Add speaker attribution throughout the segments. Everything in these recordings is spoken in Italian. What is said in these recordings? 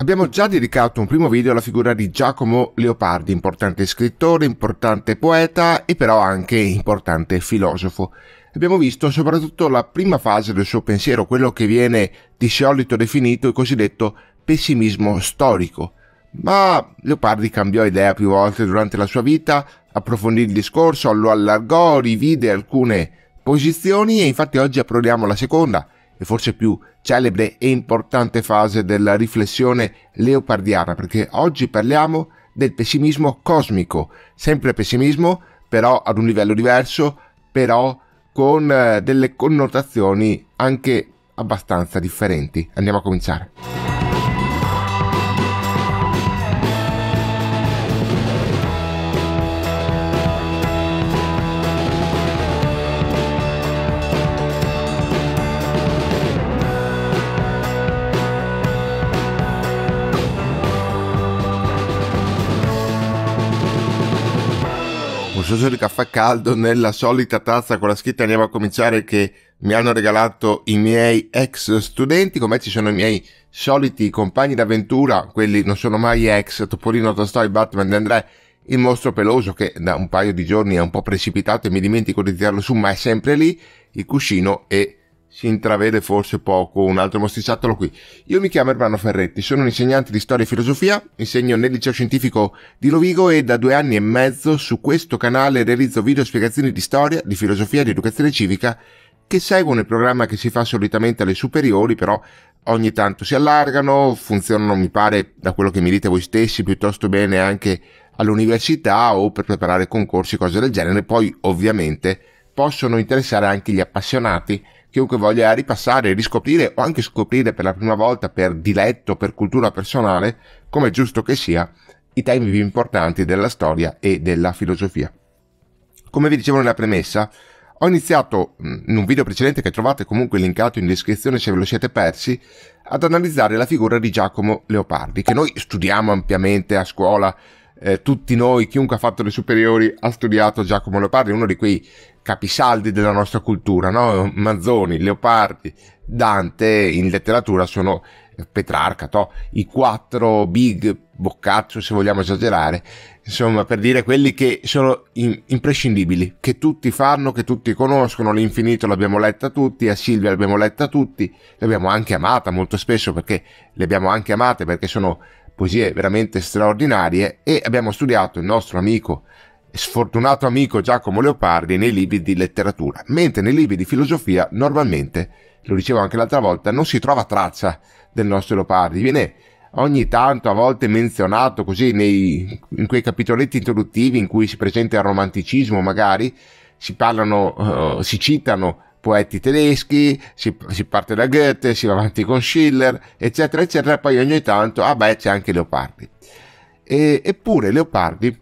Speaker 1: Abbiamo già dedicato un primo video alla figura di Giacomo Leopardi, importante scrittore, importante poeta e però anche importante filosofo. Abbiamo visto soprattutto la prima fase del suo pensiero, quello che viene di solito definito il cosiddetto pessimismo storico. Ma Leopardi cambiò idea più volte durante la sua vita, approfondì il discorso, lo allargò, rivide alcune posizioni e infatti oggi approdiamo la seconda e forse più celebre e importante fase della riflessione leopardiana, perché oggi parliamo del pessimismo cosmico, sempre pessimismo, però ad un livello diverso, però con eh, delle connotazioni anche abbastanza differenti. Andiamo a cominciare. profuso di caffè caldo nella solita tazza con la scritta andiamo a cominciare che mi hanno regalato i miei ex studenti, come ci sono i miei soliti compagni d'avventura, quelli non sono mai ex, Topolino, Tostoi, Batman, De André, il mostro peloso che da un paio di giorni è un po' precipitato e mi dimentico di tirarlo su, ma è sempre lì, il cuscino e si intravede forse poco un altro mostriciattolo qui. Io mi chiamo Ermano Ferretti, sono un insegnante di storia e filosofia, insegno nel liceo scientifico di Rovigo e da due anni e mezzo su questo canale realizzo video spiegazioni di storia, di filosofia, di educazione civica che seguono il programma che si fa solitamente alle superiori, però ogni tanto si allargano, funzionano mi pare da quello che mi dite voi stessi piuttosto bene anche all'università o per preparare concorsi, cose del genere, poi ovviamente possono interessare anche gli appassionati chiunque voglia ripassare, riscoprire o anche scoprire per la prima volta per diletto, per cultura personale, come giusto che sia, i temi più importanti della storia e della filosofia. Come vi dicevo nella premessa, ho iniziato, mm, in un video precedente che trovate comunque linkato in descrizione se ve lo siete persi, ad analizzare la figura di Giacomo Leopardi, che noi studiamo ampiamente a scuola, eh, tutti noi, chiunque ha fatto le superiori, ha studiato Giacomo Leopardi, uno di quei capisaldi della nostra cultura, no? Manzoni, Leopardi, Dante in letteratura sono Petrarca, to, i quattro big Boccaccio se vogliamo esagerare, insomma per dire quelli che sono in, imprescindibili, che tutti fanno, che tutti conoscono, l'infinito l'abbiamo letta tutti, a Silvia l'abbiamo letta tutti, l'abbiamo anche amata molto spesso perché le abbiamo anche amate perché sono poesie veramente straordinarie e abbiamo studiato il nostro amico sfortunato amico Giacomo Leopardi nei libri di letteratura, mentre nei libri di filosofia normalmente, lo dicevo anche l'altra volta, non si trova traccia del nostro Leopardi, viene ogni tanto a volte menzionato così nei, in quei capitoletti introduttivi in cui si presenta il romanticismo magari, si parlano, uh, si citano poeti tedeschi, si, si, parte da Goethe, si va avanti con Schiller, eccetera, eccetera, poi ogni tanto, ah beh, c'è anche Leopardi. E, eppure Leopardi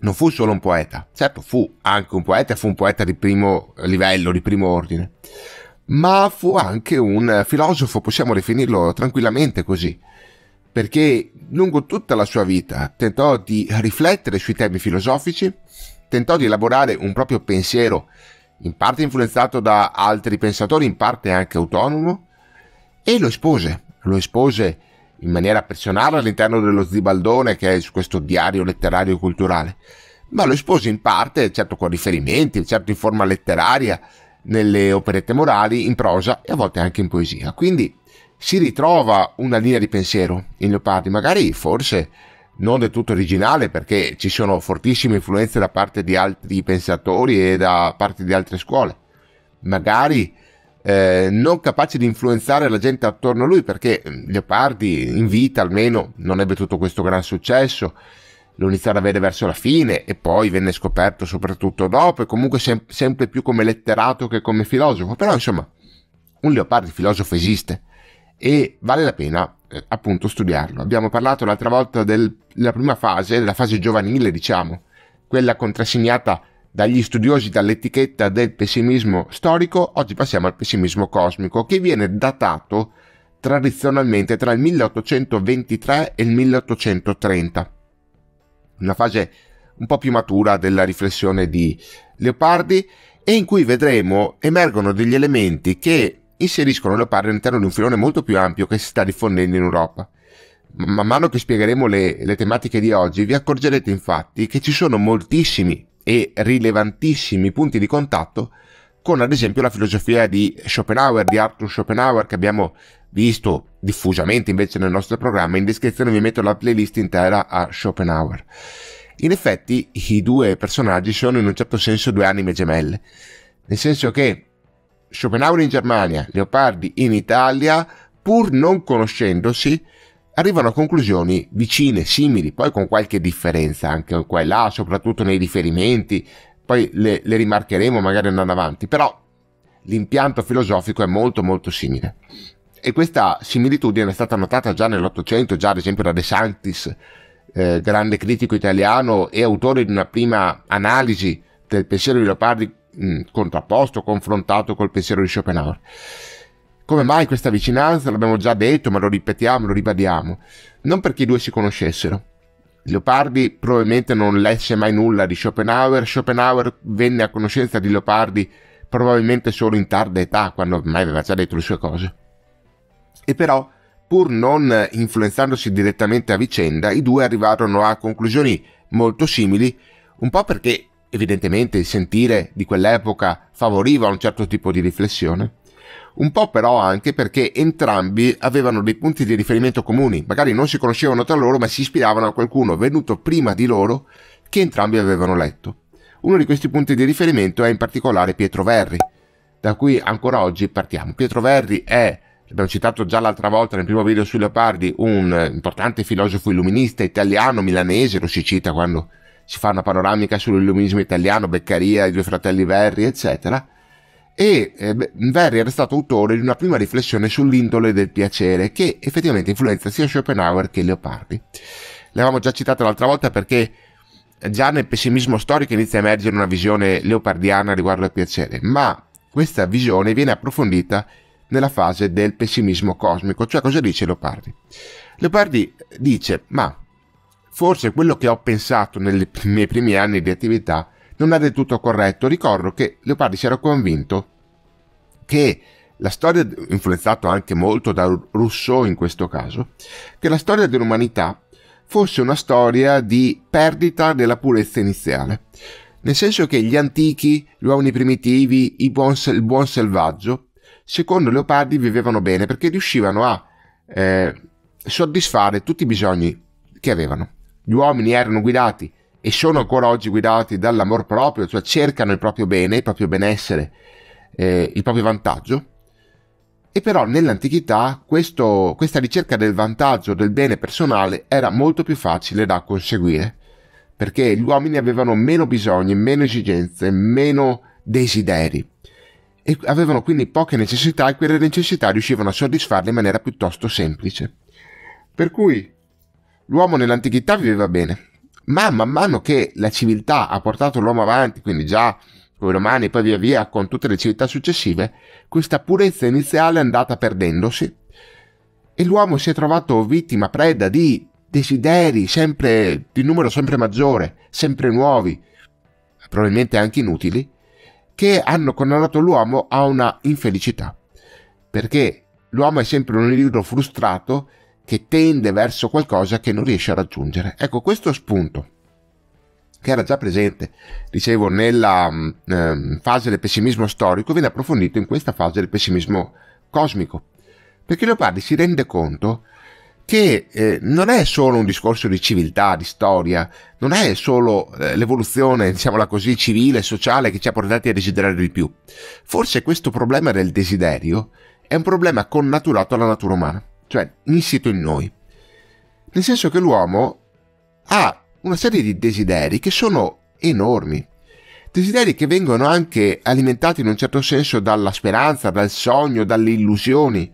Speaker 1: non fu solo un poeta, certo fu anche un poeta, fu un poeta di primo livello, di primo ordine, ma fu anche un filosofo, possiamo definirlo tranquillamente così, perché lungo tutta la sua vita tentò di riflettere sui temi filosofici, tentò di elaborare un proprio pensiero, in parte influenzato da altri pensatori, in parte anche autonomo, e lo espose, lo espose in maniera personale all'interno dello Zibaldone, che è questo diario letterario e culturale, ma lo espose in parte, certo con riferimenti, certo in forma letteraria, nelle operette morali, in prosa e a volte anche in poesia. Quindi si ritrova una linea di pensiero in Leopardi, magari forse non del tutto originale perché ci sono fortissime influenze da parte di altri pensatori e da parte di altre scuole. Magari eh, non capace di influenzare la gente attorno a lui perché mm, Leopardi in vita almeno non ebbe tutto questo gran successo lo iniziarono a vedere verso la fine e poi venne scoperto soprattutto dopo e comunque sem- sempre più come letterato che come filosofo però insomma un Leopardi filosofo esiste e vale la pena eh, appunto studiarlo abbiamo parlato l'altra volta della prima fase della fase giovanile diciamo quella contrassegnata dagli studiosi dall'etichetta del pessimismo storico, oggi passiamo al pessimismo cosmico, che viene datato tradizionalmente tra il 1823 e il 1830, una fase un po' più matura della riflessione di Leopardi e in cui vedremo emergono degli elementi che inseriscono Leopardi all'interno di un filone molto più ampio che si sta diffondendo in Europa. Man mano che spiegheremo le, le tematiche di oggi, vi accorgerete infatti che ci sono moltissimi e rilevantissimi punti di contatto con ad esempio la filosofia di Schopenhauer, di Arthur Schopenhauer che abbiamo visto diffusamente invece nel nostro programma, in descrizione vi metto la playlist intera a Schopenhauer. In effetti i due personaggi sono in un certo senso due anime gemelle, nel senso che Schopenhauer in Germania, Leopardi in Italia, pur non conoscendosi, arrivano a conclusioni vicine, simili, poi con qualche differenza anche qua e là, soprattutto nei riferimenti, poi le, le rimarcheremo magari andando avanti, però l'impianto filosofico è molto molto simile. E questa similitudine è stata notata già nell'Ottocento, già ad esempio da De Sanctis, eh, grande critico italiano e autore di una prima analisi del pensiero di Leopardi mh, contrapposto, confrontato col pensiero di Schopenhauer. Come mai questa vicinanza? L'abbiamo già detto, ma lo ripetiamo, lo ribadiamo. Non perché i due si conoscessero. Leopardi probabilmente non lesse mai nulla di Schopenhauer. Schopenhauer venne a conoscenza di Leopardi probabilmente solo in tarda età, quando ormai aveva già detto le sue cose. E però, pur non influenzandosi direttamente a vicenda, i due arrivarono a conclusioni molto simili, un po' perché evidentemente il sentire di quell'epoca favoriva un certo tipo di riflessione, un po' però anche perché entrambi avevano dei punti di riferimento comuni, magari non si conoscevano tra loro ma si ispiravano a qualcuno venuto prima di loro che entrambi avevano letto. Uno di questi punti di riferimento è in particolare Pietro Verri, da cui ancora oggi partiamo. Pietro Verri è, l'abbiamo citato già l'altra volta nel primo video sui leopardi, un importante filosofo illuminista italiano, milanese, lo si cita quando si fa una panoramica sull'illuminismo italiano, Beccaria, i due fratelli Verri, eccetera e eh, Verri era stato autore di una prima riflessione sull'indole del piacere che effettivamente influenza sia Schopenhauer che Leopardi. L'avevamo già citato l'altra volta perché già nel pessimismo storico inizia a emergere una visione leopardiana riguardo al piacere, ma questa visione viene approfondita nella fase del pessimismo cosmico, cioè cosa dice Leopardi? Leopardi dice, ma forse quello che ho pensato nei miei primi anni di attività è non è del tutto corretto. Ricordo che Leopardi si era convinto che la storia, influenzato anche molto da Rousseau in questo caso, che la storia dell'umanità fosse una storia di perdita della purezza iniziale. Nel senso che gli antichi, gli uomini primitivi, buon, il buon selvaggio, secondo Leopardi vivevano bene perché riuscivano a eh, soddisfare tutti i bisogni che avevano. Gli uomini erano guidati e sono ancora oggi guidati dall'amor proprio, cioè cercano il proprio bene, il proprio benessere, eh, il proprio vantaggio. E però nell'antichità questo, questa ricerca del vantaggio, del bene personale, era molto più facile da conseguire, perché gli uomini avevano meno bisogni, meno esigenze, meno desideri e avevano quindi poche necessità e quelle necessità riuscivano a soddisfarle in maniera piuttosto semplice. Per cui l'uomo nell'antichità viveva bene, ma man mano che la civiltà ha portato l'uomo avanti, quindi già con i romani e poi via via con tutte le civiltà successive, questa purezza iniziale è andata perdendosi e l'uomo si è trovato vittima, preda di desideri sempre, di numero sempre maggiore, sempre nuovi, probabilmente anche inutili, che hanno condannato l'uomo a una infelicità. Perché l'uomo è sempre un individuo frustrato che tende verso qualcosa che non riesce a raggiungere. Ecco, questo spunto che era già presente, dicevo, nella eh, fase del pessimismo storico, viene approfondito in questa fase del pessimismo cosmico, perché Leopardi si rende conto che eh, non è solo un discorso di civiltà, di storia, non è solo eh, l'evoluzione, diciamola così, civile e sociale che ci ha portati a desiderare di più. Forse questo problema del desiderio è un problema connaturato alla natura umana cioè insito in noi. Nel senso che l'uomo ha una serie di desideri che sono enormi, desideri che vengono anche alimentati in un certo senso dalla speranza, dal sogno, dalle illusioni.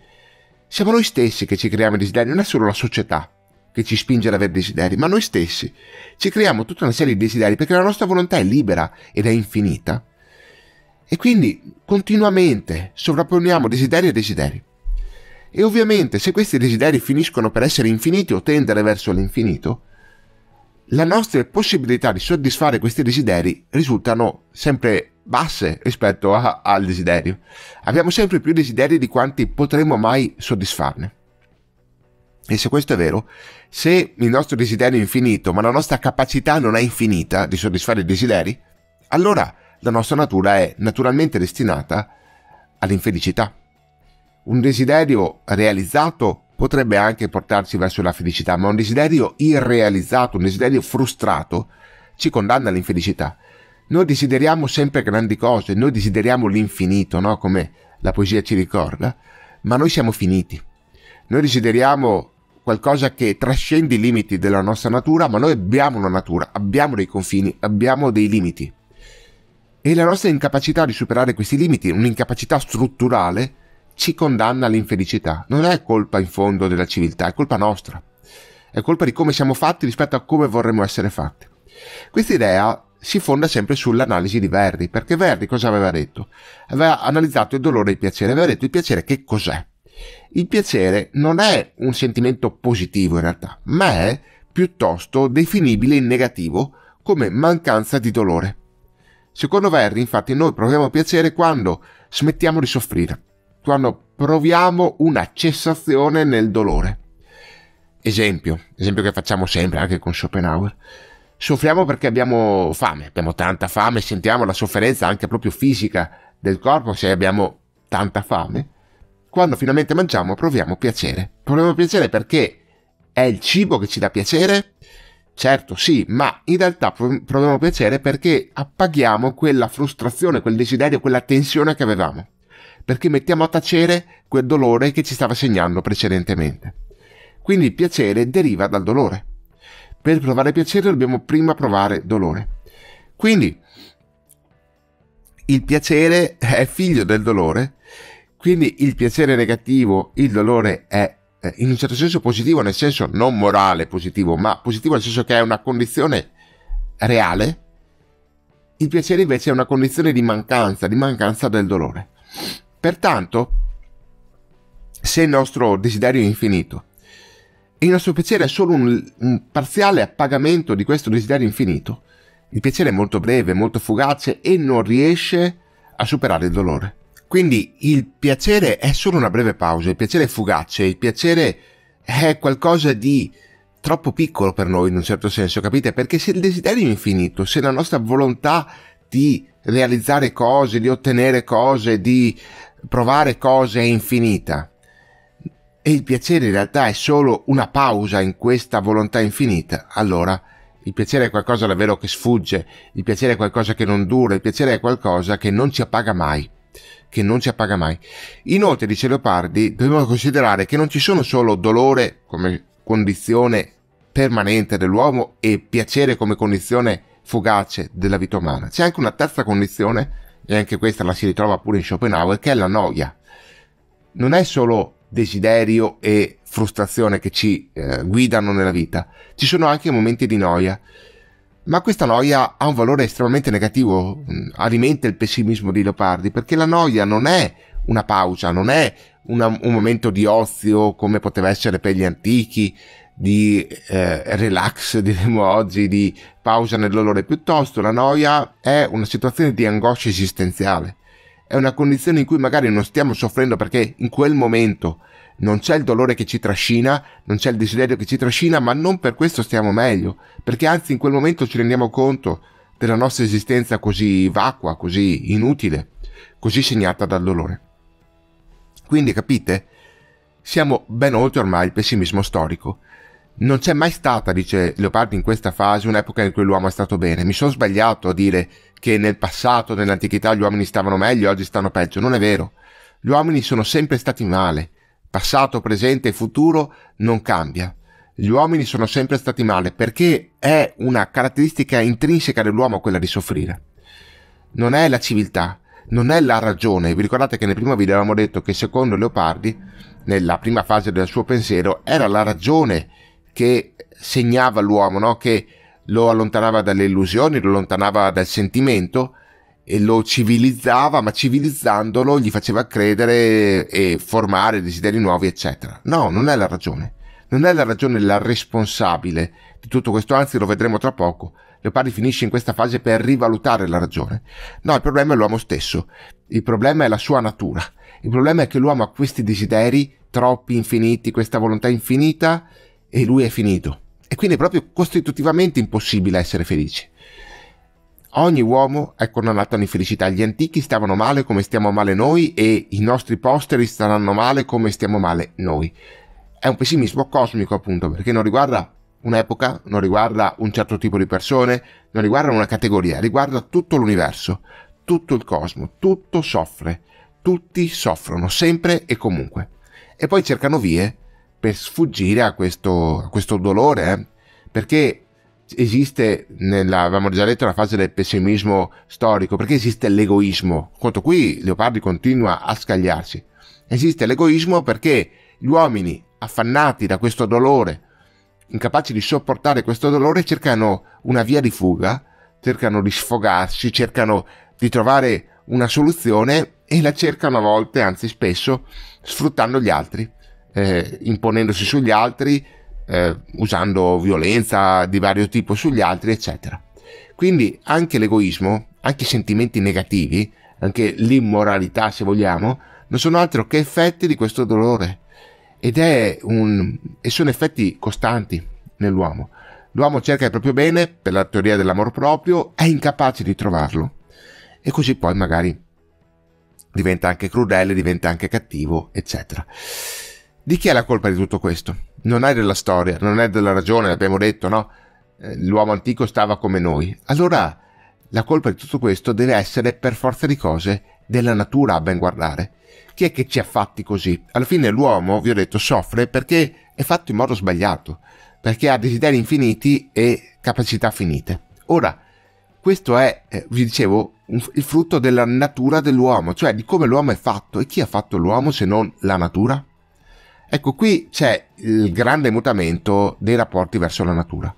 Speaker 1: Siamo noi stessi che ci creiamo desideri, non è solo la società che ci spinge ad avere desideri, ma noi stessi ci creiamo tutta una serie di desideri perché la nostra volontà è libera ed è infinita. E quindi continuamente sovrapponiamo desideri a desideri. E ovviamente se questi desideri finiscono per essere infiniti o tendere verso l'infinito, le nostre possibilità di soddisfare questi desideri risultano sempre basse rispetto a, al desiderio. Abbiamo sempre più desideri di quanti potremmo mai soddisfarne. E se questo è vero, se il nostro desiderio è infinito, ma la nostra capacità non è infinita di soddisfare i desideri, allora la nostra natura è naturalmente destinata all'infelicità. Un desiderio realizzato potrebbe anche portarci verso la felicità, ma un desiderio irrealizzato, un desiderio frustrato, ci condanna all'infelicità. Noi desideriamo sempre grandi cose, noi desideriamo l'infinito, no? come la poesia ci ricorda, ma noi siamo finiti. Noi desideriamo qualcosa che trascende i limiti della nostra natura, ma noi abbiamo una natura, abbiamo dei confini, abbiamo dei limiti. E la nostra incapacità di superare questi limiti, un'incapacità strutturale, ci condanna all'infelicità. Non è colpa in fondo della civiltà, è colpa nostra. È colpa di come siamo fatti rispetto a come vorremmo essere fatti. Questa idea si fonda sempre sull'analisi di Verdi, perché Verdi cosa aveva detto? Aveva analizzato il dolore e il piacere, aveva detto il piacere che cos'è? Il piacere non è un sentimento positivo in realtà, ma è piuttosto definibile in negativo come mancanza di dolore. Secondo Verdi, infatti, noi proviamo piacere quando smettiamo di soffrire quando proviamo una cessazione nel dolore. Esempio, esempio che facciamo sempre anche con Schopenhauer. Soffriamo perché abbiamo fame, abbiamo tanta fame, sentiamo la sofferenza anche proprio fisica del corpo se abbiamo tanta fame. Quando finalmente mangiamo proviamo piacere. Proviamo piacere perché è il cibo che ci dà piacere? Certo sì, ma in realtà proviamo piacere perché appaghiamo quella frustrazione, quel desiderio, quella tensione che avevamo perché mettiamo a tacere quel dolore che ci stava segnando precedentemente. Quindi il piacere deriva dal dolore. Per provare piacere dobbiamo prima provare dolore. Quindi il piacere è figlio del dolore, quindi il piacere è negativo, il dolore è eh, in un certo senso positivo, nel senso non morale positivo, ma positivo nel senso che è una condizione reale, il piacere invece è una condizione di mancanza, di mancanza del dolore. Pertanto, se il nostro desiderio è infinito il nostro piacere è solo un, un parziale appagamento di questo desiderio infinito, il piacere è molto breve, molto fugace e non riesce a superare il dolore. Quindi il piacere è solo una breve pausa, il piacere è fugace, il piacere è qualcosa di troppo piccolo per noi in un certo senso, capite? Perché se il desiderio è infinito, se la nostra volontà di realizzare cose, di ottenere cose, di provare cose è infinita e il piacere in realtà è solo una pausa in questa volontà infinita, allora il piacere è qualcosa davvero che sfugge, il piacere è qualcosa che non dura, il piacere è qualcosa che non ci appaga mai che non ci appaga mai. Inoltre, dice Leopardi, dobbiamo considerare che non ci sono solo dolore come condizione permanente dell'uomo e piacere come condizione fugace della vita umana. C'è anche una terza condizione e anche questa la si ritrova pure in Schopenhauer, che è la noia. Non è solo desiderio e frustrazione che ci eh, guidano nella vita, ci sono anche momenti di noia. Ma questa noia ha un valore estremamente negativo, mm, alimenta il pessimismo di Leopardi, perché la noia non è una pausa, non è una, un momento di ozio come poteva essere per gli antichi, di eh, relax, diremmo oggi, di pausa nel dolore, piuttosto la noia è una situazione di angoscia esistenziale, è una condizione in cui magari non stiamo soffrendo perché in quel momento non c'è il dolore che ci trascina, non c'è il desiderio che ci trascina, ma non per questo stiamo meglio, perché anzi in quel momento ci rendiamo conto della nostra esistenza così vacua, così inutile, così segnata dal dolore. Quindi capite? Siamo ben oltre ormai il pessimismo storico non c'è mai stata, dice Leopardi in questa fase, un'epoca in cui l'uomo è stato bene. Mi sono sbagliato a dire che nel passato, nell'antichità, gli uomini stavano meglio, oggi stanno peggio. Non è vero. Gli uomini sono sempre stati male. Passato, presente e futuro non cambia. Gli uomini sono sempre stati male perché è una caratteristica intrinseca dell'uomo quella di soffrire. Non è la civiltà, non è la ragione. Vi ricordate che nel primo video avevamo detto che secondo Leopardi, nella prima fase del suo pensiero, era la ragione che segnava l'uomo, no? che lo allontanava dalle illusioni, lo allontanava dal sentimento e lo civilizzava, ma civilizzandolo gli faceva credere e formare desideri nuovi, eccetera. No, non è la ragione. Non è la ragione la responsabile di tutto questo, anzi lo vedremo tra poco. Leopardi finisce in questa fase per rivalutare la ragione. No, il problema è l'uomo stesso, il problema è la sua natura, il problema è che l'uomo ha questi desideri troppi, infiniti, questa volontà infinita, e lui è finito. E quindi è proprio costitutivamente impossibile essere felice. Ogni uomo è condannato all'infelicità. Gli antichi stavano male come stiamo male noi e i nostri posteri staranno male come stiamo male noi. È un pessimismo cosmico, appunto, perché non riguarda un'epoca, non riguarda un certo tipo di persone, non riguarda una categoria, riguarda tutto l'universo, tutto il cosmo, tutto soffre, tutti soffrono sempre e comunque. E poi cercano vie per sfuggire a questo, a questo dolore, eh? perché esiste, nella, avevamo già letto la fase del pessimismo storico, perché esiste l'egoismo. Quanto qui Leopardi continua a scagliarsi. Esiste l'egoismo perché gli uomini, affannati da questo dolore, incapaci di sopportare questo dolore, cercano una via di fuga, cercano di sfogarsi, cercano di trovare una soluzione e la cercano a volte, anzi spesso, sfruttando gli altri eh, imponendosi sugli altri, eh, usando violenza di vario tipo sugli altri, eccetera. Quindi anche l'egoismo, anche i sentimenti negativi, anche l'immoralità se vogliamo, non sono altro che effetti di questo dolore. Ed è un, e sono effetti costanti nell'uomo. L'uomo cerca il proprio bene per la teoria dell'amor proprio, è incapace di trovarlo. E così poi magari diventa anche crudele, diventa anche cattivo, eccetera. Di chi è la colpa di tutto questo? Non è della storia, non è della ragione, l'abbiamo detto, no? Eh, l'uomo antico stava come noi. Allora, la colpa di tutto questo deve essere per forza di cose della natura a ben guardare. Chi è che ci ha fatti così? Alla fine l'uomo, vi ho detto, soffre perché è fatto in modo sbagliato, perché ha desideri infiniti e capacità finite. Ora, questo è, eh, vi dicevo, un, il frutto della natura dell'uomo, cioè di come l'uomo è fatto. E chi ha fatto l'uomo se non la natura? Ecco, qui c'è il grande mutamento dei rapporti verso la natura.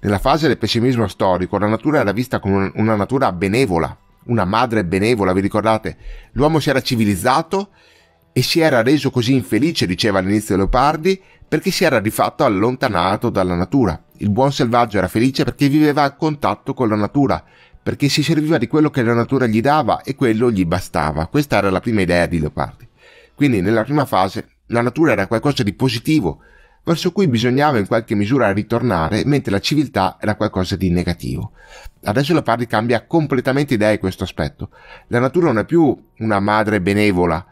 Speaker 1: Nella fase del pessimismo storico, la natura era vista come una natura benevola, una madre benevola, vi ricordate? L'uomo si era civilizzato e si era reso così infelice, diceva all'inizio Leopardi, perché si era di fatto allontanato dalla natura. Il buon selvaggio era felice perché viveva a contatto con la natura, perché si serviva di quello che la natura gli dava e quello gli bastava. Questa era la prima idea di Leopardi. Quindi nella prima fase la natura era qualcosa di positivo, verso cui bisognava in qualche misura ritornare, mentre la civiltà era qualcosa di negativo. Adesso la Pardi cambia completamente idea di questo aspetto. La natura non è più una madre benevola,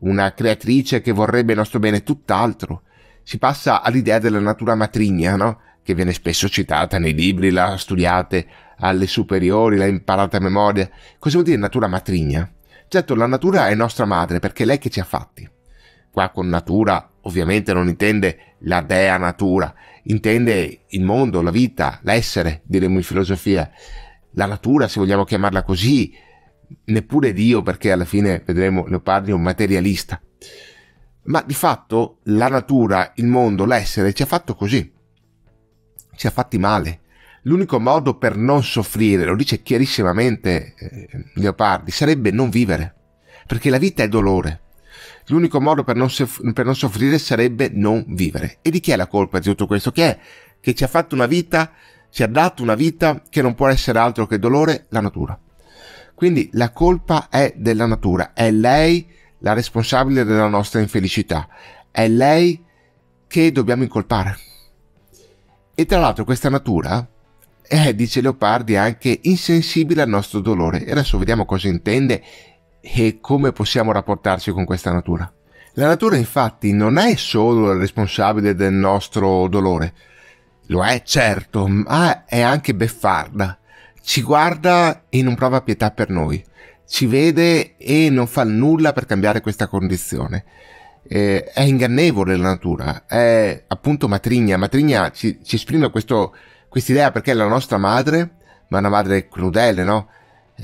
Speaker 1: una creatrice che vorrebbe il nostro bene, tutt'altro. Si passa all'idea della natura matrigna, no? che viene spesso citata nei libri, la studiate alle superiori, la imparate a memoria. Cosa vuol dire natura matrigna? Certo, la natura è nostra madre perché è lei che ci ha fatti qua con natura ovviamente non intende la dea natura, intende il mondo, la vita, l'essere, diremmo in filosofia, la natura se vogliamo chiamarla così, neppure Dio perché alla fine vedremo Leopardi è un materialista. Ma di fatto la natura, il mondo, l'essere ci ha fatto così, ci ha fatti male. L'unico modo per non soffrire, lo dice chiarissimamente eh, Leopardi, sarebbe non vivere, perché la vita è dolore L'unico modo per non, soff- per non soffrire sarebbe non vivere. E di chi è la colpa di tutto questo? Che è che ci ha fatto una vita, ci ha dato una vita che non può essere altro che dolore, la natura. Quindi la colpa è della natura, è lei la responsabile della nostra infelicità, è lei che dobbiamo incolpare. E tra l'altro questa natura è, eh, dice Leopardi, anche insensibile al nostro dolore. E adesso vediamo cosa intende e come possiamo rapportarci con questa natura. La natura infatti non è solo responsabile del nostro dolore, lo è certo, ma è anche beffarda. Ci guarda e non prova pietà per noi, ci vede e non fa nulla per cambiare questa condizione. Eh, è ingannevole la natura, è appunto matrigna. Matrigna ci, ci esprime questa idea perché è la nostra madre, ma una madre crudele, no?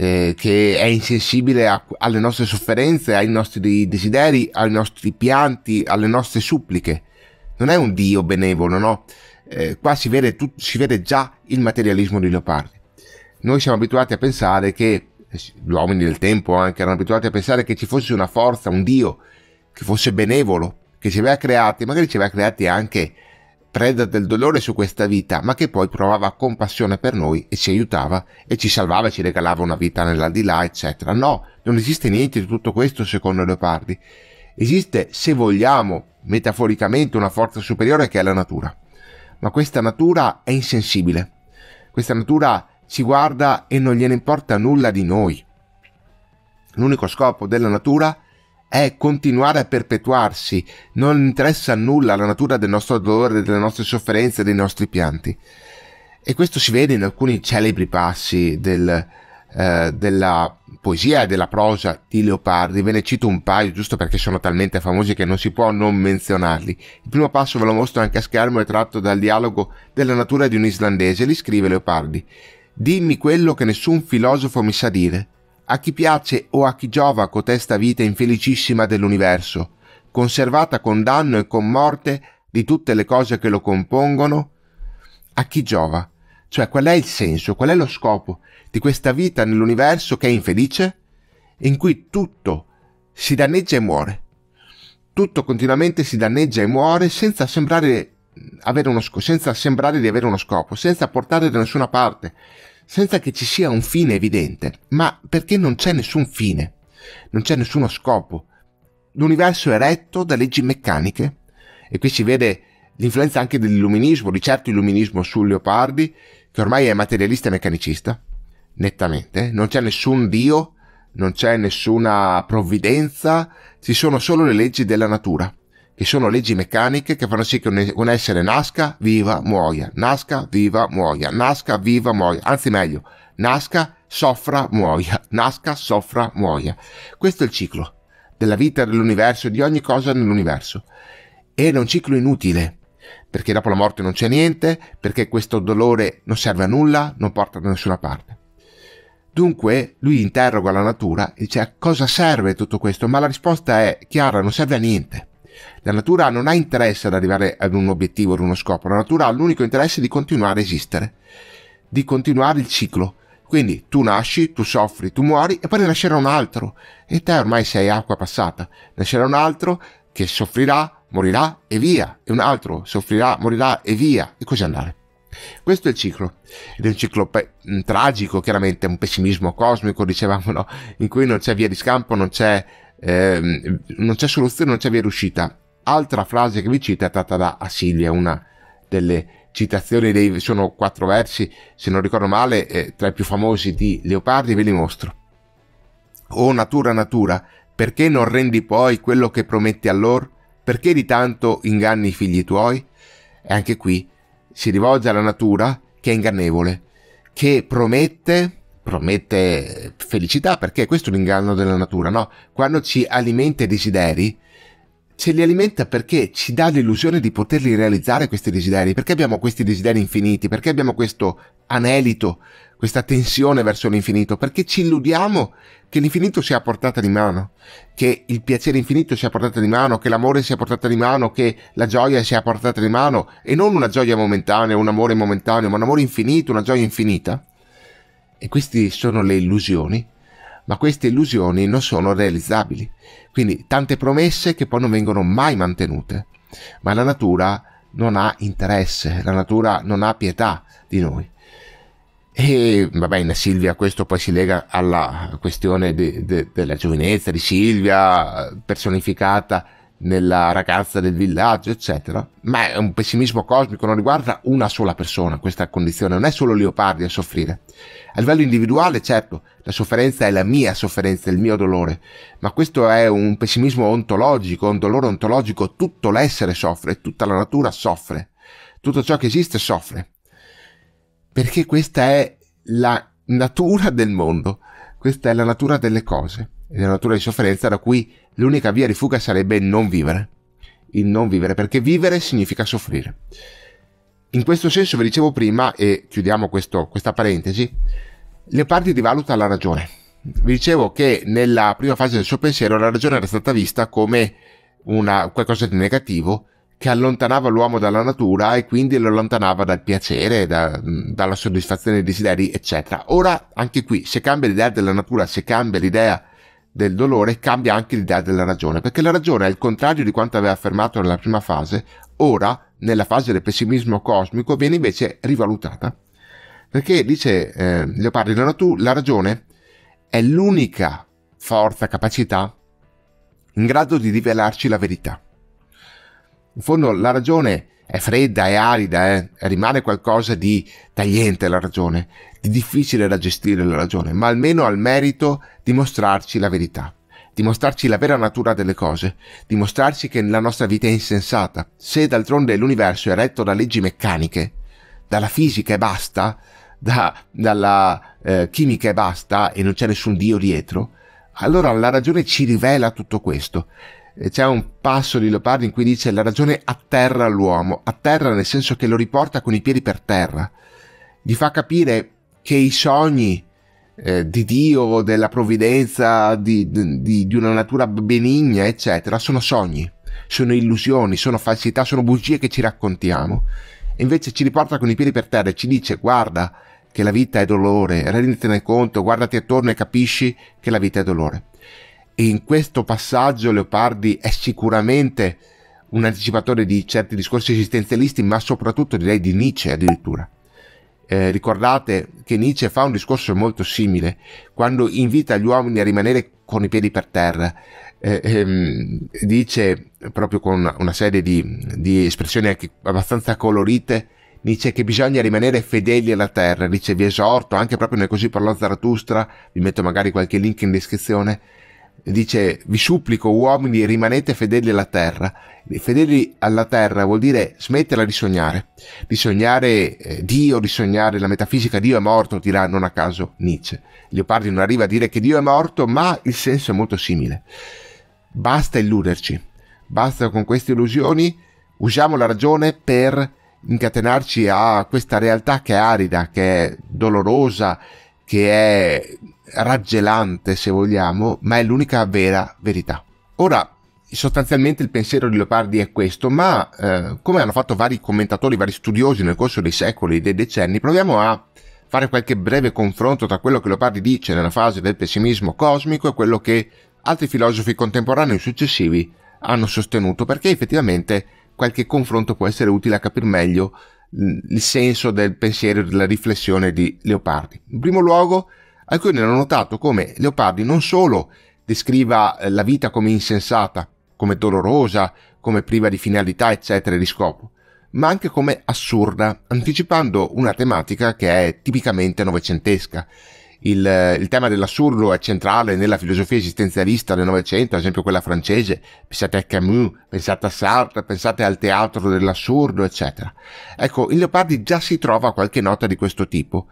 Speaker 1: Eh, che è insensibile a, alle nostre sofferenze, ai nostri desideri, ai nostri pianti, alle nostre suppliche. Non è un Dio benevolo, no? Eh, qua si vede, tut, si vede già il materialismo di Leopardi. Noi siamo abituati a pensare che, eh, gli uomini del tempo anche erano abituati a pensare che ci fosse una forza, un Dio, che fosse benevolo, che ci aveva creati, magari ci aveva creati anche fredda del dolore su questa vita, ma che poi provava compassione per noi e ci aiutava e ci salvava e ci regalava una vita nell'aldilà, eccetera. No, non esiste niente di tutto questo secondo Leopardi. Esiste, se vogliamo, metaforicamente una forza superiore che è la natura. Ma questa natura è insensibile. Questa natura ci guarda e non gliene importa nulla di noi. L'unico scopo della natura è è continuare a perpetuarsi, non interessa nulla la natura del nostro dolore, delle nostre sofferenze, dei nostri pianti. E questo si vede in alcuni celebri passi del, eh, della poesia e della prosa di Leopardi, ve ne cito un paio giusto perché sono talmente famosi che non si può non menzionarli. Il primo passo ve lo mostro anche a schermo, è tratto dal dialogo della natura di un islandese, li scrive Leopardi. Dimmi quello che nessun filosofo mi sa dire, a chi piace o a chi giova cotesta vita infelicissima dell'universo, conservata con danno e con morte di tutte le cose che lo compongono? A chi giova? Cioè qual è il senso, qual è lo scopo di questa vita nell'universo che è infelice, in cui tutto si danneggia e muore? Tutto continuamente si danneggia e muore senza sembrare, avere uno, senza sembrare di avere uno scopo, senza portare da nessuna parte, senza che ci sia un fine evidente, ma perché non c'è nessun fine, non c'è nessuno scopo. L'universo è retto da leggi meccaniche e qui si vede l'influenza anche dell'illuminismo, di certo illuminismo su Leopardi, che ormai è materialista e meccanicista, nettamente. Non c'è nessun Dio, non c'è nessuna provvidenza, ci sono solo le leggi della natura che sono leggi meccaniche che fanno sì che un, un essere nasca, viva, muoia, nasca, viva, muoia, nasca, viva, muoia, anzi meglio, nasca, soffra, muoia, nasca, soffra, muoia. Questo è il ciclo della vita, dell'universo, di ogni cosa nell'universo. Ed è un ciclo inutile, perché dopo la morte non c'è niente, perché questo dolore non serve a nulla, non porta da nessuna parte. Dunque lui interroga la natura e dice a cosa serve tutto questo, ma la risposta è chiara, non serve a niente. La natura non ha interesse ad arrivare ad un obiettivo, ad uno scopo, la natura ha l'unico interesse di continuare a esistere, di continuare il ciclo. Quindi tu nasci, tu soffri, tu muori e poi ne nascerà un altro. E te ormai sei acqua passata. Nascerà un altro che soffrirà, morirà e via. E un altro soffrirà, morirà e via. E così andare. Questo è il ciclo, ed è un ciclo pe- tragico, chiaramente, un pessimismo cosmico, dicevamo, no? in cui non c'è via di scampo, non c'è Ehm, non c'è soluzione, non c'è via riuscita. Altra frase che vi cita è tratta da Asilia, una delle citazioni, dei, sono quattro versi, se non ricordo male, eh, tra i più famosi di Leopardi, ve li mostro. O natura, natura, perché non rendi poi quello che prometti a loro? Perché di tanto inganni i figli tuoi? E anche qui si rivolge alla natura che è ingannevole, che promette promette felicità, perché questo è un inganno della natura, no? Quando ci alimenta i desideri, ce li alimenta perché ci dà l'illusione di poterli realizzare questi desideri, perché abbiamo questi desideri infiniti, perché abbiamo questo anelito, questa tensione verso l'infinito, perché ci illudiamo che l'infinito sia a portata di mano, che il piacere infinito sia a portata di mano, che l'amore sia a portata di mano, che la gioia sia a portata di mano, e non una gioia momentanea, un amore momentaneo, ma un amore infinito, una gioia infinita e queste sono le illusioni, ma queste illusioni non sono realizzabili. Quindi tante promesse che poi non vengono mai mantenute. Ma la natura non ha interesse, la natura non ha pietà di noi. E va bene, Silvia, questo poi si lega alla questione de, de, della giovinezza di Silvia, personificata nella ragazza del villaggio, eccetera. Ma è un pessimismo cosmico, non riguarda una sola persona questa condizione, non è solo Leopardi a soffrire. A livello individuale, certo, la sofferenza è la mia sofferenza, il mio dolore, ma questo è un pessimismo ontologico, un dolore ontologico, tutto l'essere soffre, tutta la natura soffre, tutto ciò che esiste soffre. Perché questa è la natura del mondo, questa è la natura delle cose della natura di sofferenza da cui l'unica via di fuga sarebbe il non vivere. Il non vivere, perché vivere significa soffrire. In questo senso, vi dicevo prima, e chiudiamo questo, questa parentesi, Leopardi rivaluta la ragione. Vi dicevo che nella prima fase del suo pensiero la ragione era stata vista come una, qualcosa di negativo che allontanava l'uomo dalla natura e quindi lo allontanava dal piacere, da, dalla soddisfazione dei desideri, eccetera. Ora, anche qui, se cambia l'idea della natura, se cambia l'idea del dolore cambia anche l'idea della ragione, perché la ragione, al contrario di quanto aveva affermato nella prima fase, ora, nella fase del pessimismo cosmico, viene invece rivalutata. Perché, dice eh, Leopardi tu, la ragione è l'unica forza, capacità in grado di rivelarci la verità. In fondo la ragione è fredda, è arida, eh? rimane qualcosa di tagliente la ragione, difficile da gestire la ragione, ma almeno ha il merito di mostrarci la verità, di mostrarci la vera natura delle cose, di mostrarci che la nostra vita è insensata. Se d'altronde l'universo è retto da leggi meccaniche, dalla fisica e basta, da, dalla eh, chimica e basta, e non c'è nessun Dio dietro, allora la ragione ci rivela tutto questo. C'è un passo di Leopardi in cui dice la ragione atterra l'uomo, atterra nel senso che lo riporta con i piedi per terra, gli fa capire che i sogni eh, di Dio, della provvidenza, di, di, di una natura benigna, eccetera, sono sogni, sono illusioni, sono falsità, sono bugie che ci raccontiamo. E invece ci riporta con i piedi per terra e ci dice guarda che la vita è dolore, renditene conto, guardati attorno e capisci che la vita è dolore. E in questo passaggio Leopardi è sicuramente un anticipatore di certi discorsi esistenzialisti, ma soprattutto direi di Nietzsche addirittura. Eh, ricordate che Nietzsche fa un discorso molto simile quando invita gli uomini a rimanere con i piedi per terra. Eh, ehm, dice proprio con una serie di, di espressioni anche abbastanza colorite dice che bisogna rimanere fedeli alla terra, dice vi esorto anche proprio nel così parlò Zaratustra, vi metto magari qualche link in descrizione, dice vi supplico uomini rimanete fedeli alla terra. Fedeli alla terra vuol dire smetterla di sognare, di sognare eh, Dio, di sognare la metafisica, Dio è morto, dirà non a caso Nietzsche. Leopardi non arriva a dire che Dio è morto, ma il senso è molto simile. Basta illuderci, basta con queste illusioni, usiamo la ragione per incatenarci a questa realtà che è arida, che è dolorosa, che è raggelante se vogliamo, ma è l'unica vera verità. Ora, sostanzialmente il pensiero di Leopardi è questo, ma eh, come hanno fatto vari commentatori, vari studiosi nel corso dei secoli, dei decenni, proviamo a fare qualche breve confronto tra quello che Leopardi dice nella fase del pessimismo cosmico e quello che altri filosofi contemporanei successivi hanno sostenuto, perché effettivamente qualche confronto può essere utile a capire meglio il senso del pensiero e della riflessione di Leopardi. In primo luogo, Alcuni hanno notato come Leopardi non solo descriva eh, la vita come insensata, come dolorosa, come priva di finalità, eccetera, di scopo, ma anche come assurda, anticipando una tematica che è tipicamente novecentesca. Il, eh, il, tema dell'assurdo è centrale nella filosofia esistenzialista del Novecento, ad esempio quella francese. Pensate a Camus, pensate a Sartre, pensate al teatro dell'assurdo, eccetera. Ecco, in Leopardi già si trova qualche nota di questo tipo.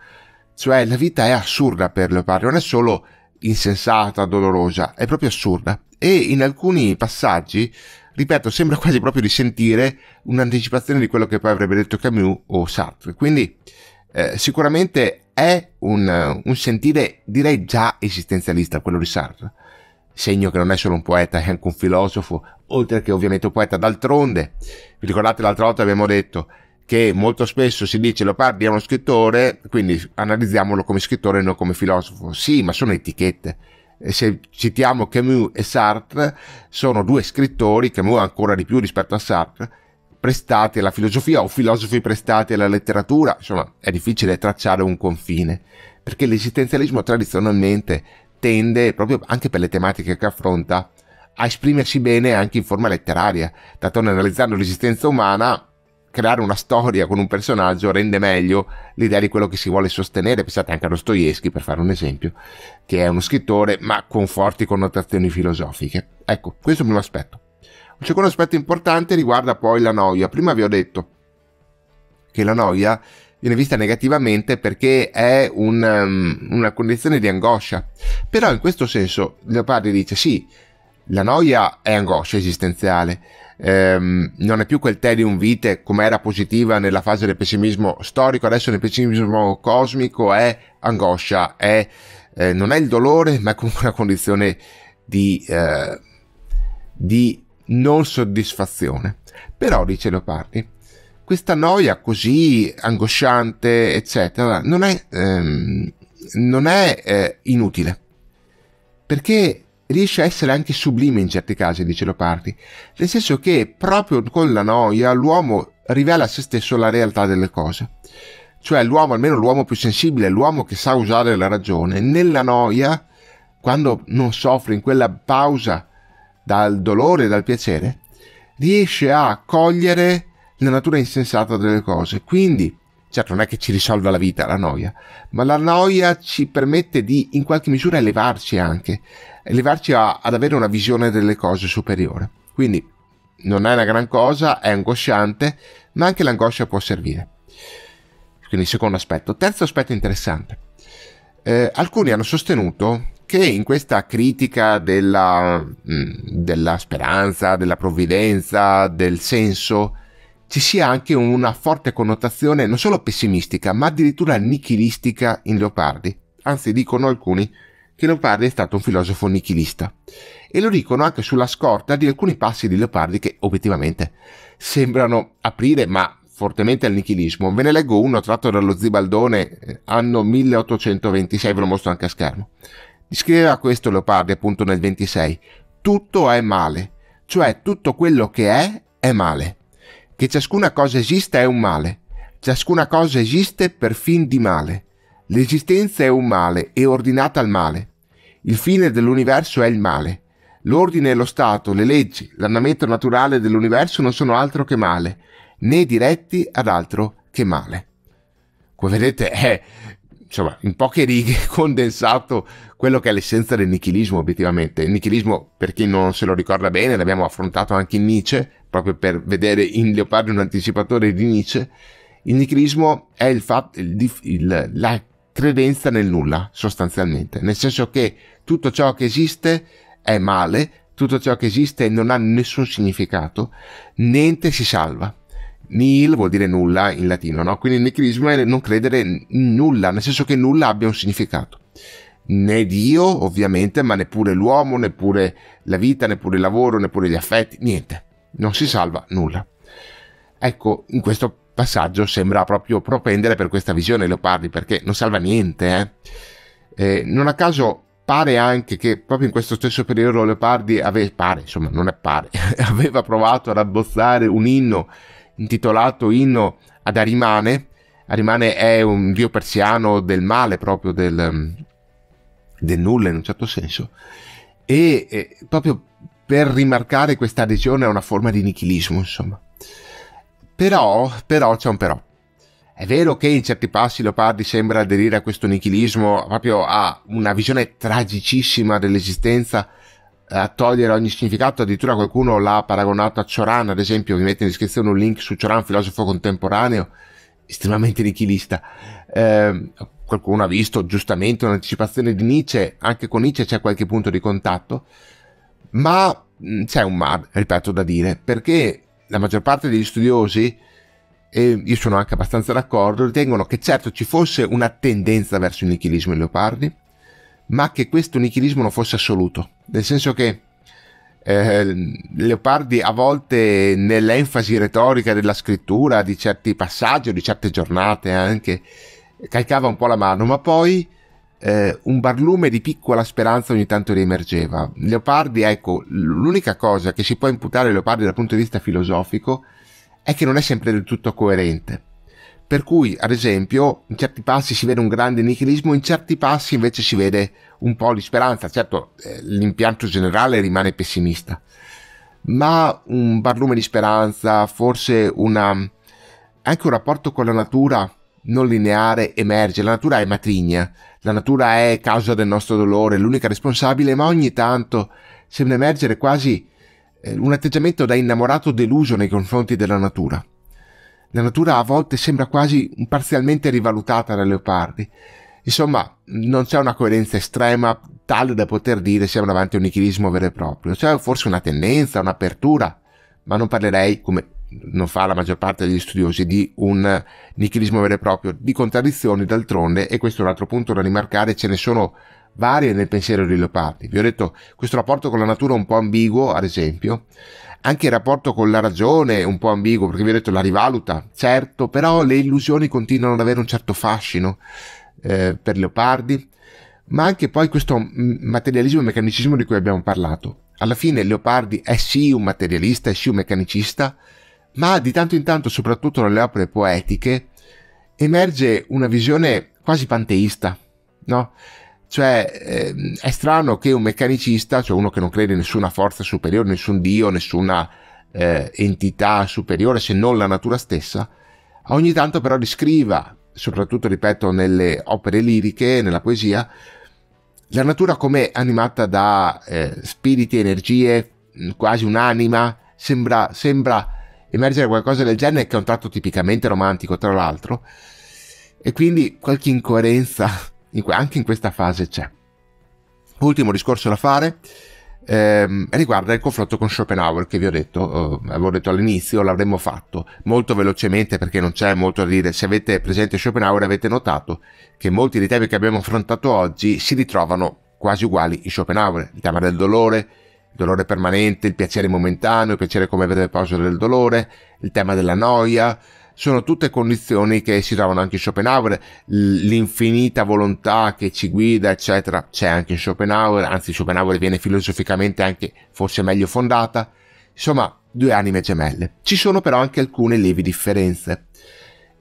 Speaker 1: Cioè la vita è assurda per Leopardi, non è solo insensata, dolorosa, è proprio assurda. E in alcuni passaggi, ripeto, sembra quasi proprio di sentire un'anticipazione di quello che poi avrebbe detto Camus o Sartre. Quindi eh, sicuramente è un, un sentire, direi già esistenzialista, quello di Sartre. Segno che non è solo un poeta, è anche un filosofo, oltre che ovviamente un poeta d'altronde. Vi ricordate l'altra volta abbiamo detto che molto spesso si dice Leopardi è uno scrittore, quindi analizziamolo come scrittore e non come filosofo. Sì, ma sono etichette. E se citiamo Camus e Sartre, sono due scrittori, Camus ancora di più rispetto a Sartre, prestati alla filosofia o filosofi prestati alla letteratura. Insomma, è difficile tracciare un confine, perché l'esistenzialismo tradizionalmente tende, proprio anche per le tematiche che affronta, a esprimersi bene anche in forma letteraria. Tanto analizzando l'esistenza umana, creare una storia con un personaggio rende meglio l'idea di quello che si vuole sostenere. Pensate anche a Dostoevsky, per fare un esempio, che è uno scrittore ma con forti connotazioni filosofiche. Ecco, questo è un primo aspetto. Un secondo aspetto importante riguarda poi la noia. Prima vi ho detto che la noia viene vista negativamente perché è un, um, una condizione di angoscia. Però in questo senso Leopardi dice sì, la noia è angoscia esistenziale, ehm, non è più quel Tedium Vite come era positiva nella fase del pessimismo storico, adesso nel pessimismo cosmico è angoscia, è, eh, non è il dolore, ma è comunque una condizione di, eh, di non soddisfazione. Però, dice Leopardi, questa noia così angosciante, eccetera, non è, ehm, non è eh, inutile. Perché riesce a essere anche sublime in certi casi, dice Leopardi, nel senso che proprio con la noia l'uomo rivela a se stesso la realtà delle cose. Cioè l'uomo, almeno l'uomo più sensibile, l'uomo che sa usare la ragione, nella noia, quando non soffre in quella pausa dal dolore e dal piacere, riesce a cogliere la natura insensata delle cose. Quindi, certo, non è che ci risolva la vita la noia, ma la noia ci permette di in qualche misura elevarci anche, elevarci a, ad avere una visione delle cose superiore. Quindi non è una gran cosa, è angosciante, ma anche l'angoscia può servire. Quindi secondo aspetto. Terzo aspetto interessante. Eh, alcuni hanno sostenuto che in questa critica della, mm, della speranza, della provvidenza, del senso, ci sia anche una forte connotazione non solo pessimistica, ma addirittura nichilistica in Leopardi. Anzi, dicono alcuni, che Leopardi è stato un filosofo nichilista e lo dicono anche sulla scorta di alcuni passi di Leopardi che obiettivamente sembrano aprire ma fortemente al nichilismo. Ve ne leggo uno tratto dallo Zibaldone eh, anno 1826, ve lo mostro anche a schermo. Scriveva questo Leopardi appunto nel 26, tutto è male, cioè tutto quello che è è male, che ciascuna cosa esista è un male, ciascuna cosa esiste per fin di male, L'esistenza è un male, è ordinata al male. Il fine dell'universo è il male. L'ordine e lo Stato, le leggi, l'andamento naturale dell'universo non sono altro che male, né diretti ad altro che male. Come vedete è, eh, insomma, in poche righe condensato quello che è l'essenza del nichilismo, obiettivamente. Il nichilismo, per chi non se lo ricorda bene, l'abbiamo affrontato anche in Nietzsche, proprio per vedere in Leopardi un anticipatore di Nietzsche. Il nichilismo è il fatto, il, il, la credenza nel nulla, sostanzialmente, nel senso che tutto ciò che esiste è male, tutto ciò che esiste non ha nessun significato, niente si salva. Nil vuol dire nulla in latino, no? Quindi il nichilismo è non credere in nulla, nel senso che nulla abbia un significato. Né Dio, ovviamente, ma neppure l'uomo, neppure la vita, neppure il lavoro, neppure gli affetti, niente. Non si salva nulla. Ecco, in questo passaggio sembra proprio propendere per questa visione Leopardi perché non salva niente. Eh? Eh, non a caso pare anche che proprio in questo stesso periodo Leopardi ave- pare, insomma, pare, aveva provato ad abbozzare un inno intitolato Inno ad Arimane. Arimane è un dio persiano del male, proprio del, del nulla in un certo senso. E eh, proprio per rimarcare questa adesione a una forma di nichilismo, insomma. Però, però c'è un però. È vero che in certi passi Leopardi sembra aderire a questo nichilismo, proprio a una visione tragicissima dell'esistenza, eh, a togliere ogni significato, addirittura qualcuno l'ha paragonato a Choran, ad esempio, vi metto in descrizione un link su Choran, filosofo contemporaneo, estremamente nichilista. Eh, qualcuno ha visto giustamente un'anticipazione di Nietzsche, anche con Nietzsche c'è qualche punto di contatto, ma mm, c'è un ma, ripeto, da dire, perché la maggior parte degli studiosi, e io sono anche abbastanza d'accordo, ritengono che certo ci fosse una tendenza verso il nichilismo in Leopardi, ma che questo nichilismo non fosse assoluto, nel senso che eh, Leopardi a volte nell'enfasi retorica della scrittura di certi passaggi o di certe giornate anche calcava un po' la mano, ma poi eh, un barlume di piccola speranza ogni tanto riemergeva. Leopardi, ecco, l'unica cosa che si può imputare a Leopardi dal punto di vista filosofico è che non è sempre del tutto coerente. Per cui, ad esempio, in certi passi si vede un grande nichilismo, in certi passi invece si vede un po' di speranza. Certo, eh, l'impianto generale rimane pessimista, ma un barlume di speranza, forse una, anche un rapporto con la natura non lineare emerge, la natura è matrigna, la natura è causa del nostro dolore, l'unica responsabile, ma ogni tanto sembra emergere quasi eh, un atteggiamento da innamorato deluso nei confronti della natura. La natura a volte sembra quasi parzialmente rivalutata da Leopardi. Insomma, non c'è una coerenza estrema tale da poter dire siamo davanti a un nichilismo vero e proprio. C'è forse una tendenza, un'apertura, ma non parlerei, come non fa la maggior parte degli studiosi, di un nichilismo vero e proprio, di contraddizioni d'altronde, e questo è un altro punto da rimarcare, ce ne sono varie nel pensiero di Leopardi. Vi ho detto, questo rapporto con la natura è un po' ambiguo, ad esempio, anche il rapporto con la ragione è un po' ambiguo, perché vi ho detto la rivaluta, certo, però le illusioni continuano ad avere un certo fascino eh, per Leopardi, ma anche poi questo mm, materialismo e meccanicismo di cui abbiamo parlato. Alla fine Leopardi è sì un materialista, è sì un meccanicista, ma di tanto in tanto, soprattutto nelle opere poetiche, emerge una visione quasi panteista, no? Cioè, eh, è strano che un meccanicista, cioè uno che non crede in nessuna forza superiore, nessun dio, nessuna eh, entità superiore se non la natura stessa, ogni tanto però descriva, soprattutto ripeto nelle opere liriche, nella poesia, la natura come animata da eh, spiriti, energie, quasi un'anima, sembra, sembra emergere qualcosa del genere, che è un tratto tipicamente romantico, tra l'altro, e quindi qualche incoerenza in que- anche in questa fase c'è. Ultimo discorso da fare ehm, riguarda il confronto con Schopenhauer che vi ho detto, eh, avevo detto all'inizio, l'avremmo fatto molto velocemente perché non c'è molto da dire. Se avete presente Schopenhauer avete notato che molti dei temi che abbiamo affrontato oggi si ritrovano quasi uguali in Schopenhauer, il tema del dolore, dolore permanente, il piacere momentaneo, il piacere come breve pausa del dolore, il tema della noia, sono tutte condizioni che si trovano anche in Schopenhauer, l'infinita volontà che ci guida, eccetera, c'è anche in Schopenhauer, anzi Schopenhauer viene filosoficamente anche forse meglio fondata, insomma due anime gemelle. Ci sono però anche alcune lievi differenze.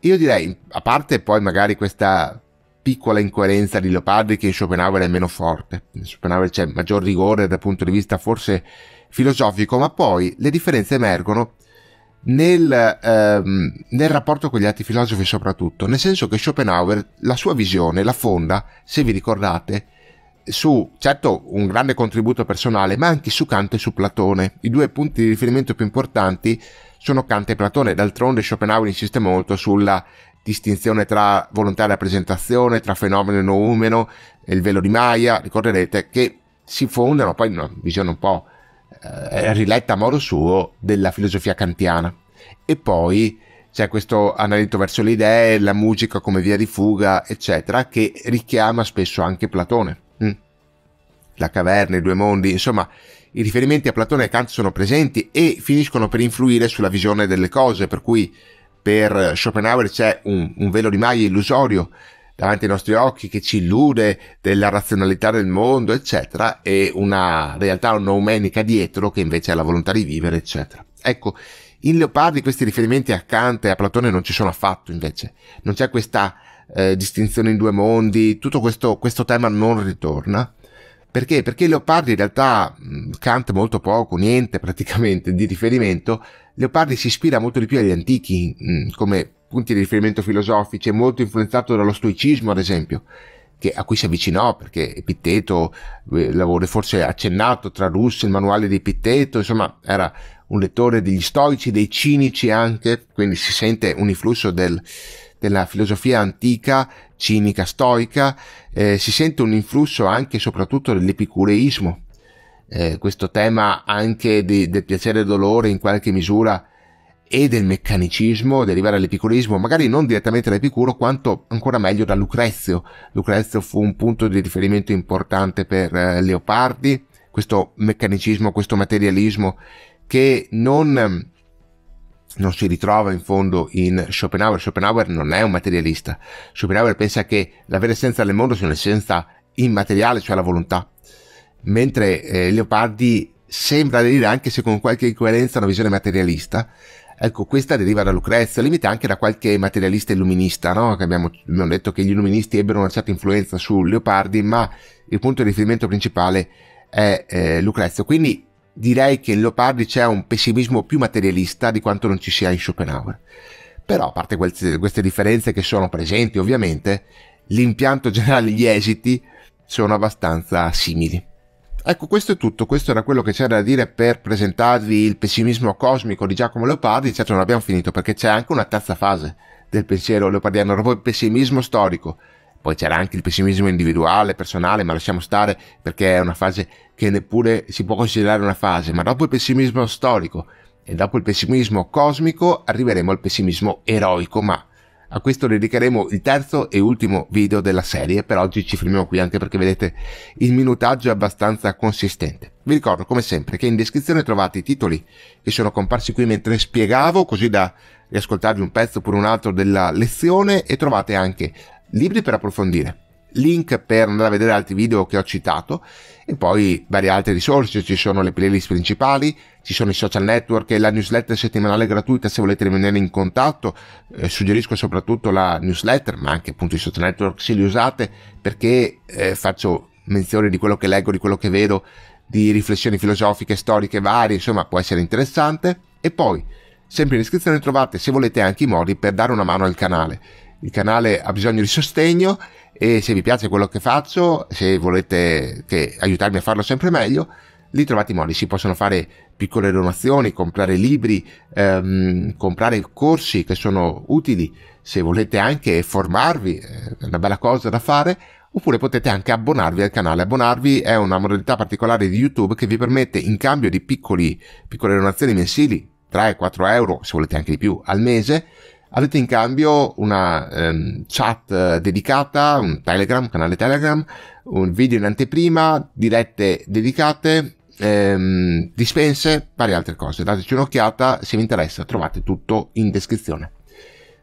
Speaker 1: Io direi, a parte poi magari questa piccola incoerenza di Leopardi che in Schopenhauer è meno forte. In Schopenhauer c'è maggior rigore dal punto di vista forse filosofico, ma poi le differenze emergono nel, ehm, nel, rapporto con gli altri filosofi soprattutto, nel senso che Schopenhauer la sua visione la fonda, se vi ricordate, su certo un grande contributo personale, ma anche su Kant e su Platone. I due punti di riferimento più importanti sono Kant e Platone, d'altronde Schopenhauer insiste molto sulla distinzione tra volontà e rappresentazione, tra fenomeno e noumeno, il velo di Maya, ricorderete che si fondano poi in una visione un po' eh, riletta a modo suo della filosofia kantiana. E poi c'è questo anelito verso le idee, la musica come via di fuga, eccetera, che richiama spesso anche Platone. Mm. La caverna, i due mondi, insomma, i riferimenti a Platone e Kant sono presenti e finiscono per influire sulla visione delle cose, per cui per Schopenhauer c'è un, un velo di maglia illusorio davanti ai nostri occhi che ci illude della razionalità del mondo, eccetera, e una realtà noumenica dietro che invece ha la volontà di vivere, eccetera. Ecco, in Leopardi questi riferimenti a Kant e a Platone non ci sono affatto, invece. Non c'è questa eh, distinzione in due mondi, tutto questo, questo tema non ritorna. Perché? Perché Leopardi in realtà canta mm, molto poco, niente praticamente di riferimento. Leopardi si ispira molto di più agli antichi mm, come punti di riferimento filosofici, molto influenzato dallo stoicismo ad esempio, che, a cui si avvicinò perché Epitteto, eh, l'avevo forse accennato tra Russo il manuale di Epitteto, insomma era un lettore degli stoici, dei cinici anche, quindi si sente un influsso del, della filosofia antica, cinica, stoica, eh, si sente un influsso anche e soprattutto dell'epicureismo. Eh, questo tema anche di, del piacere e dolore in qualche misura e del meccanicismo deriva dall'epicurismo, magari non direttamente da Epicuro, quanto ancora meglio da Lucrezio. Lucrezio fu un punto di riferimento importante per eh, Leopardi, questo meccanicismo, questo materialismo che non non si ritrova in fondo in Schopenhauer. Schopenhauer non è un materialista. Schopenhauer pensa che la vera essenza del mondo sia un'essenza immateriale, cioè la volontà. Mentre eh, Leopardi sembra dire, anche se con qualche incoerenza, una visione materialista. Ecco, questa deriva da Lucrezio, al limite anche da qualche materialista illuminista, no? abbiamo, abbiamo detto che gli illuministi ebbero una certa influenza su Leopardi, ma il punto di riferimento principale è eh, Lucrezio. Quindi direi che in Leopardi c'è un pessimismo più materialista di quanto non ci sia in Schopenhauer. Però, a parte queste, differenze che sono presenti ovviamente, l'impianto generale, gli esiti sono abbastanza simili. Ecco, questo è tutto, questo era quello che c'era da dire per presentarvi il pessimismo cosmico di Giacomo Leopardi, certo non abbiamo finito perché c'è anche una terza fase del pensiero leopardiano, proprio il pessimismo storico, poi c'era anche il pessimismo individuale, personale, ma lasciamo stare perché è una fase che neppure si può considerare una fase, ma dopo il pessimismo storico e dopo il pessimismo cosmico arriveremo al pessimismo eroico, ma a questo dedicheremo il terzo e ultimo video della serie, per oggi ci fermiamo qui anche perché vedete il minutaggio è abbastanza consistente. Vi ricordo come sempre che in descrizione trovate i titoli che sono comparsi qui mentre spiegavo, così da riascoltarvi un pezzo oppure un altro della lezione e trovate anche libri per approfondire, link per andare a vedere altri video che ho citato e poi varie altre risorse, ci sono le playlist principali, ci sono i social network e la newsletter settimanale gratuita se volete rimanere in contatto, eh, suggerisco soprattutto la newsletter ma anche appunto i social network se li usate perché eh, faccio menzione di quello che leggo, di quello che vedo, di riflessioni filosofiche, storiche varie, insomma può essere interessante e poi sempre in descrizione trovate se volete anche i modi per dare una mano al canale il canale ha bisogno di sostegno e se vi piace quello che faccio, se volete che, aiutarmi a farlo sempre meglio, lì trovate i modi, si possono fare piccole donazioni, comprare libri, ehm, comprare corsi che sono utili, se volete anche formarvi, eh, è una bella cosa da fare, oppure potete anche abbonarvi al canale. Abbonarvi è una modalità particolare di YouTube che vi permette in cambio di piccoli, piccole donazioni mensili, 3-4 euro, se volete anche di più, al mese, Avete in cambio una ehm, chat dedicata, un Telegram, un canale Telegram, un video in anteprima, dirette dedicate, ehm, dispense, varie altre cose. Dateci un'occhiata, se vi interessa trovate tutto in descrizione.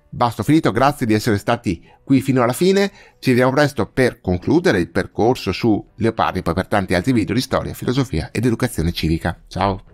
Speaker 1: Basta, ho finito, grazie di essere stati qui fino alla fine, ci vediamo presto per concludere il percorso su Leopardi, poi per tanti altri video di storia, filosofia ed educazione civica. Ciao!